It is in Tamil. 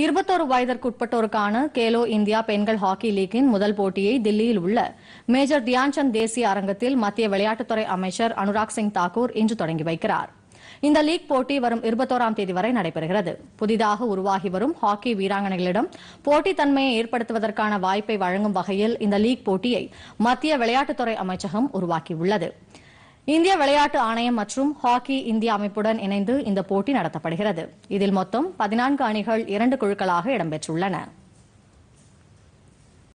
இருபத்தோரு வயதிற்குட்பட்டோருக்கான கேலோ இந்தியா பெண்கள் ஹாக்கி லீக்கின் முதல் போட்டியை தில்லியில் உள்ள மேஜர் தியான்சந்த் தேசிய அரங்கத்தில் மத்திய விளையாட்டுத்துறை அமைச்சர் அனுராக் சிங் தாக்கூர் இன்று தொடங்கி வைக்கிறார் இந்த லீக் போட்டி வரும் இருபத்தோராம் தேதி வரை நடைபெறுகிறது புதிதாக உருவாகி வரும் ஹாக்கி வீராங்கனைகளிடம் போட்டித் தன்மையை ஏற்படுத்துவதற்கான வாய்ப்பை வழங்கும் வகையில் இந்த லீக் போட்டியை மத்திய விளையாட்டுத்துறை அமைச்சகம் உருவாக்கியுள்ளது இந்திய விளையாட்டு ஆணையம் மற்றும் ஹாக்கி இந்திய அமைப்புடன் இணைந்து இந்த போட்டி நடத்தப்படுகிறது இதில் மொத்தம் பதினான்கு அணிகள் இரண்டு குழுக்களாக இடம்பெற்றுள்ளன